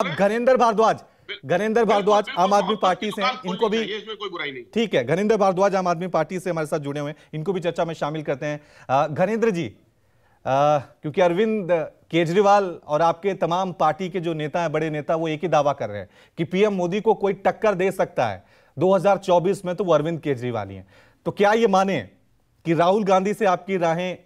अब घनेंद्र भारद्वाज घनेंद्र भारद्वाज आम आदमी तो पार्टी से इनको भी ठीक है घनेंद्र भारद्वाज आम आदमी पार्टी से हमारे साथ जुड़े हुए इनको भी चर्चा में शामिल करते हैं घनेंद्र जी आ, क्योंकि अरविंद केजरीवाल और आपके तमाम पार्टी के जो नेता हैं बड़े नेता वो एक ही दावा कर रहे हैं कि पीएम मोदी को कोई टक्कर दे सकता है 2024 में तो वो अरविंद केजरीवाल ही हैं तो क्या ये माने कि राहुल गांधी से आपकी राहें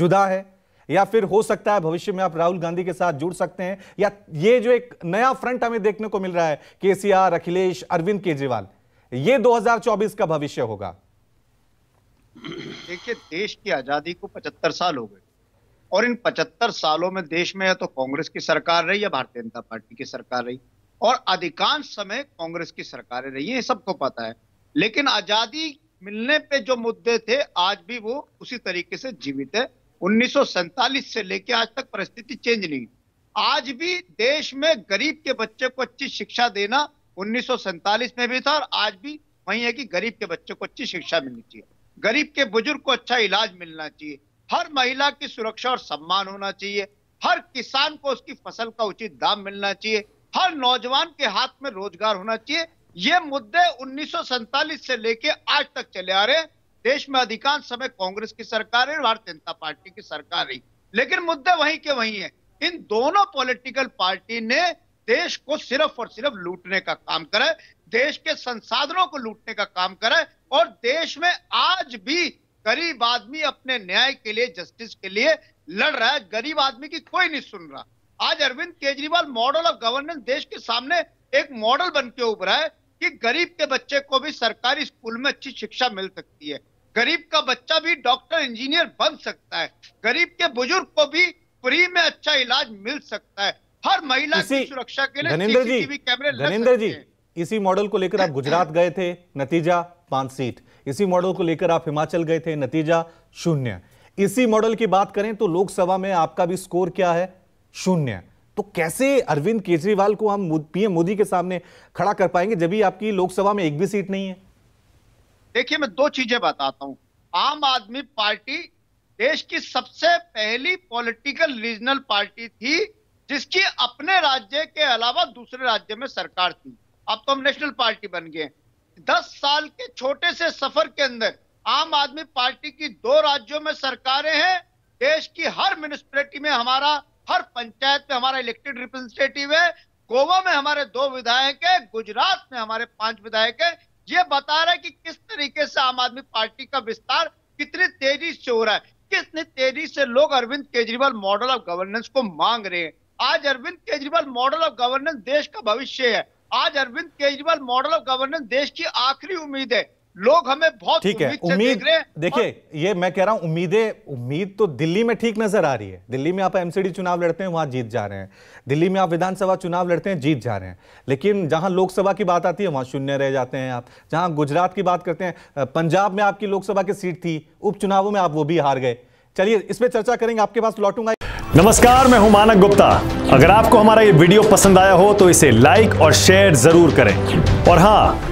जुदा है या फिर हो सकता है भविष्य में आप राहुल गांधी के साथ जुड़ सकते हैं या ये जो एक नया फ्रंट हमें देखने को मिल रहा है केसीआर अखिलेश अरविंद केजरीवाल ये 2024 का भविष्य होगा देखिए देश की आजादी को 75 साल हो गए और इन 75 सालों में देश में या तो कांग्रेस की सरकार रही या भारतीय जनता पार्टी की सरकार रही और अधिकांश समय कांग्रेस की सरकारें रही है सबको पता है लेकिन आजादी मिलने पे जो मुद्दे थे आज भी वो उसी तरीके से जीवित है उन्नीस से लेकर आज तक परिस्थिति चेंज नहीं आज भी देश में गरीब के बच्चे को अच्छी शिक्षा देना 1947 में भी था और आज भी वही है कि गरीब के बच्चे को अच्छी शिक्षा मिलनी चाहिए गरीब के बुजुर्ग को अच्छा इलाज मिलना चाहिए हर महिला की सुरक्षा और सम्मान होना चाहिए हर किसान को उसकी फसल का उचित दाम मिलना चाहिए हर नौजवान के हाथ में रोजगार होना चाहिए ये मुद्दे उन्नीस से लेके आज तक चले आ रहे हैं देश में अधिकांश समय कांग्रेस की सरकार है भारतीय जनता पार्टी की सरकार रही लेकिन मुद्दे वही के वही है इन दोनों पॉलिटिकल पार्टी ने देश को सिर्फ और सिर्फ लूटने का काम करा है देश के संसाधनों को लूटने का काम करा है और देश में आज भी गरीब आदमी अपने न्याय के लिए जस्टिस के लिए लड़ रहा है गरीब आदमी की कोई नहीं सुन रहा आज Arvind Kejriwal model of governance देश के सामने एक मॉडल बन के उभरा है कि गरीब के बच्चे को भी सरकारी स्कूल में अच्छी शिक्षा मिल सकती है गरीब का बच्चा भी डॉक्टर इंजीनियर बन सकता है गरीब के बुजुर्ग को भी फ्री में अच्छा इलाज मिल सकता है हर महिला की सुरक्षा के लिए सीसीटीवी जी कैमरे धनेंद्र जी इसी मॉडल को लेकर आप गुजरात गए थे नतीजा पांच सीट इसी मॉडल को लेकर आप हिमाचल गए थे नतीजा शून्य इसी मॉडल की बात करें तो लोकसभा में आपका भी स्कोर क्या है शून्य तो कैसे अरविंद केजरीवाल को हम पीएम मोदी के सामने खड़ा कर पाएंगे जब भी आपकी लोकसभा में एक भी सीट नहीं है देखिए मैं दो चीजें बताता हूं आम आदमी पार्टी देश की सबसे पहली पॉलिटिकल रीजनल पार्टी थी जिसकी अपने राज्य के अलावा दूसरे राज्य में सरकार थी अब तो हम नेशनल पार्टी बन गए दस साल के छोटे से सफर के अंदर आम आदमी पार्टी की दो राज्यों में सरकारें हैं देश की हर म्यूनिसपैलिटी में हमारा हर पंचायत में हमारा इलेक्टेड रिप्रेजेंटेटिव है गोवा में हमारे दो विधायक है गुजरात में हमारे पांच विधायक है ये बता रहा है कि किस तरीके से आम आदमी पार्टी का विस्तार कितनी तेजी से हो रहा है कितनी तेजी से लोग Arvind Kejriwal model of governance को मांग रहे हैं आज Arvind Kejriwal model of governance देश का भविष्य है आज Arvind Kejriwal model of governance देश की आखिरी उम्मीद है लोग हमें बहुत ठीक है उम्मीद देखिए ये मैं कह रहा हूं उम्मीदें उम्मीद तो दिल्ली में ठीक नजर आ रही है दिल्ली में आप एमसीडी चुनाव लड़ते हैं वहां जीत जा रहे हैं दिल्ली में आप विधानसभा चुनाव लड़ते हैं जीत जा रहे हैं लेकिन जहां लोकसभा की बात आती है वहां शून्य रह जाते हैं आप जहां गुजरात की बात करते हैं पंजाब में आपकी लोकसभा की सीट थी उपचुनावों में आप वो भी हार गए चलिए इस पर चर्चा करेंगे आपके पास लौटूंगा नमस्कार मैं हूं मानक गुप्ता अगर आपको हमारा ये वीडियो पसंद आया हो तो इसे लाइक और शेयर जरूर करें और हाँ